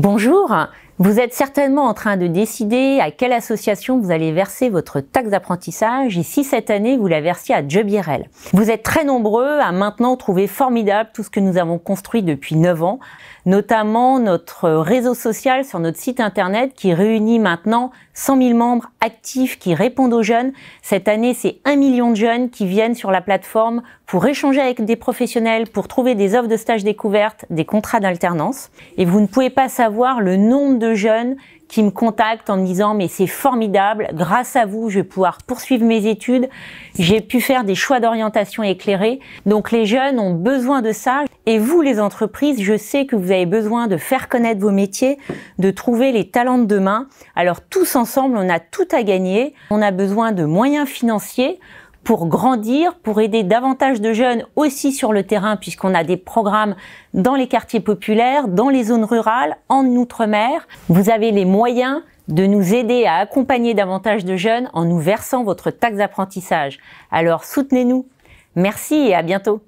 Bonjour, vous êtes certainement en train de décider à quelle association vous allez verser votre taxe d'apprentissage et si cette année vous la versiez à Jobirel. Vous êtes très nombreux à maintenant trouver formidable tout ce que nous avons construit depuis 9 ans, notamment notre réseau social sur notre site internet qui réunit maintenant 100 000 membres actifs qui répondent aux jeunes. Cette année, c'est 1 million de jeunes qui viennent sur la plateforme pour échanger avec des professionnels, pour trouver des offres de stage découvertes, des contrats d'alternance. Et vous ne pouvez pas savoir le nombre de jeunes qui me contactent en me disant mais c'est formidable, grâce à vous, je vais pouvoir poursuivre mes études, j'ai pu faire des choix d'orientation éclairés. Donc les jeunes ont besoin de ça et vous les entreprises, je sais que vous avez besoin de faire connaître vos métiers, de trouver les talents de demain. Alors tous ensemble, on a tout à gagner. On a besoin de moyens financiers, pour grandir, pour aider davantage de jeunes aussi sur le terrain, puisqu'on a des programmes dans les quartiers populaires, dans les zones rurales, en Outre-mer. Vous avez les moyens de nous aider à accompagner davantage de jeunes en nous versant votre taxe d'apprentissage. Alors soutenez-nous. Merci et à bientôt.